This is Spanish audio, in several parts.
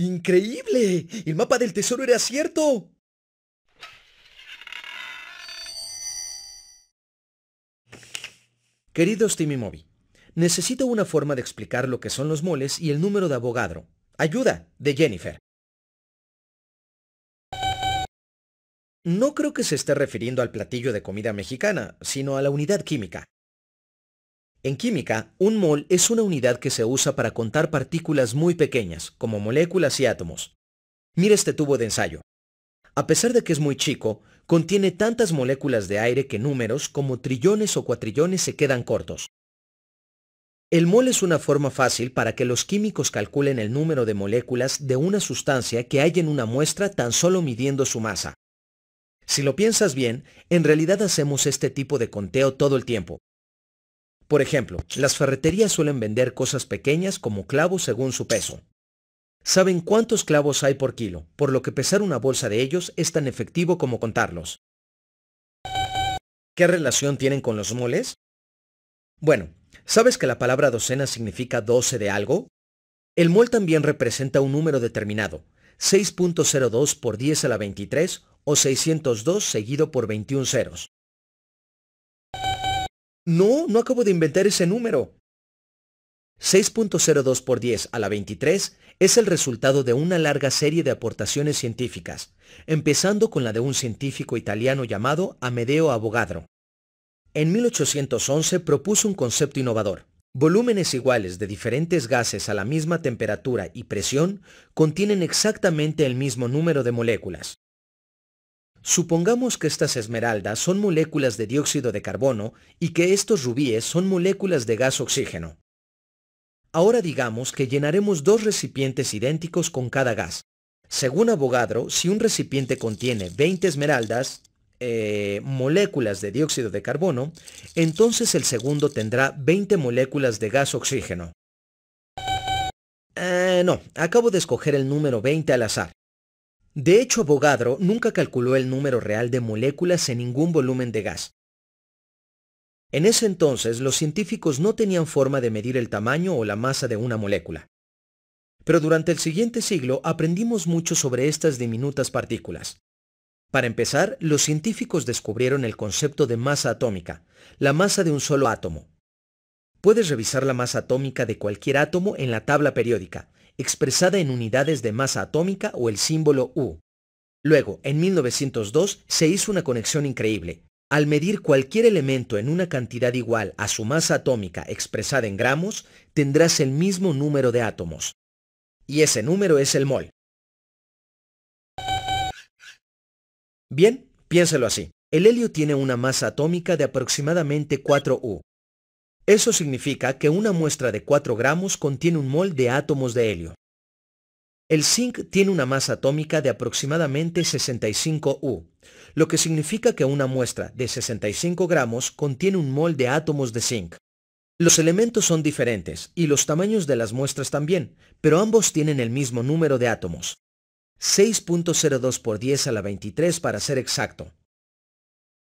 ¡Increíble! ¡El mapa del tesoro era cierto! Queridos Moby, necesito una forma de explicar lo que son los moles y el número de abogadro. Ayuda, de Jennifer. No creo que se esté refiriendo al platillo de comida mexicana, sino a la unidad química. En química, un mol es una unidad que se usa para contar partículas muy pequeñas, como moléculas y átomos. Mira este tubo de ensayo. A pesar de que es muy chico, contiene tantas moléculas de aire que números como trillones o cuatrillones se quedan cortos. El mol es una forma fácil para que los químicos calculen el número de moléculas de una sustancia que hay en una muestra tan solo midiendo su masa. Si lo piensas bien, en realidad hacemos este tipo de conteo todo el tiempo, por ejemplo, las ferreterías suelen vender cosas pequeñas como clavos según su peso. Saben cuántos clavos hay por kilo, por lo que pesar una bolsa de ellos es tan efectivo como contarlos. ¿Qué relación tienen con los moles? Bueno, ¿sabes que la palabra docena significa 12 de algo? El mol también representa un número determinado, 6.02 por 10 a la 23 o 602 seguido por 21 ceros. No, no acabo de inventar ese número. 6.02 por 10 a la 23 es el resultado de una larga serie de aportaciones científicas, empezando con la de un científico italiano llamado Amedeo Avogadro. En 1811 propuso un concepto innovador. Volúmenes iguales de diferentes gases a la misma temperatura y presión contienen exactamente el mismo número de moléculas. Supongamos que estas esmeraldas son moléculas de dióxido de carbono y que estos rubíes son moléculas de gas oxígeno. Ahora digamos que llenaremos dos recipientes idénticos con cada gas. Según Abogadro, si un recipiente contiene 20 esmeraldas, eh, moléculas de dióxido de carbono, entonces el segundo tendrá 20 moléculas de gas oxígeno. Eh, no, acabo de escoger el número 20 al azar. De hecho, Avogadro nunca calculó el número real de moléculas en ningún volumen de gas. En ese entonces, los científicos no tenían forma de medir el tamaño o la masa de una molécula. Pero durante el siguiente siglo aprendimos mucho sobre estas diminutas partículas. Para empezar, los científicos descubrieron el concepto de masa atómica, la masa de un solo átomo, Puedes revisar la masa atómica de cualquier átomo en la tabla periódica, expresada en unidades de masa atómica o el símbolo U. Luego, en 1902, se hizo una conexión increíble. Al medir cualquier elemento en una cantidad igual a su masa atómica expresada en gramos, tendrás el mismo número de átomos. Y ese número es el mol. Bien, piénselo así. El helio tiene una masa atómica de aproximadamente 4U. Eso significa que una muestra de 4 gramos contiene un mol de átomos de helio. El zinc tiene una masa atómica de aproximadamente 65 U, lo que significa que una muestra de 65 gramos contiene un mol de átomos de zinc. Los elementos son diferentes y los tamaños de las muestras también, pero ambos tienen el mismo número de átomos. 6.02 por 10 a la 23 para ser exacto,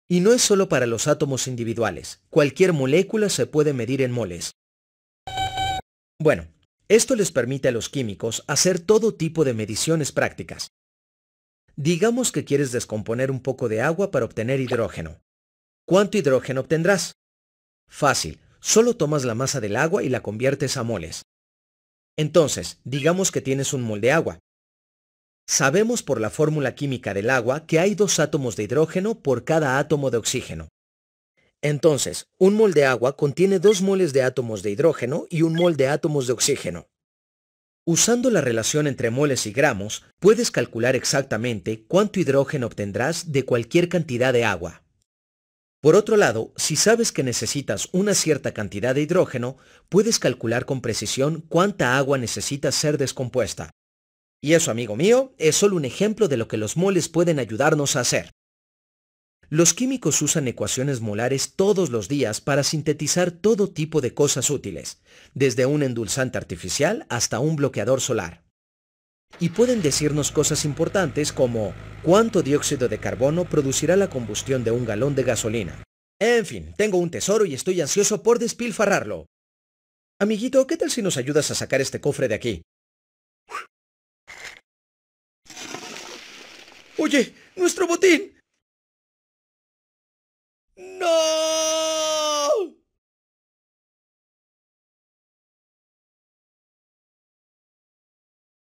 y no es solo para los átomos individuales, cualquier molécula se puede medir en moles. Bueno, esto les permite a los químicos hacer todo tipo de mediciones prácticas. Digamos que quieres descomponer un poco de agua para obtener hidrógeno. ¿Cuánto hidrógeno obtendrás? Fácil, solo tomas la masa del agua y la conviertes a moles. Entonces, digamos que tienes un mol de agua, Sabemos por la fórmula química del agua que hay dos átomos de hidrógeno por cada átomo de oxígeno. Entonces, un mol de agua contiene dos moles de átomos de hidrógeno y un mol de átomos de oxígeno. Usando la relación entre moles y gramos, puedes calcular exactamente cuánto hidrógeno obtendrás de cualquier cantidad de agua. Por otro lado, si sabes que necesitas una cierta cantidad de hidrógeno, puedes calcular con precisión cuánta agua necesita ser descompuesta. Y eso, amigo mío, es solo un ejemplo de lo que los moles pueden ayudarnos a hacer. Los químicos usan ecuaciones molares todos los días para sintetizar todo tipo de cosas útiles, desde un endulzante artificial hasta un bloqueador solar. Y pueden decirnos cosas importantes como cuánto dióxido de carbono producirá la combustión de un galón de gasolina. En fin, tengo un tesoro y estoy ansioso por despilfarrarlo. Amiguito, ¿qué tal si nos ayudas a sacar este cofre de aquí? Oye, nuestro botín.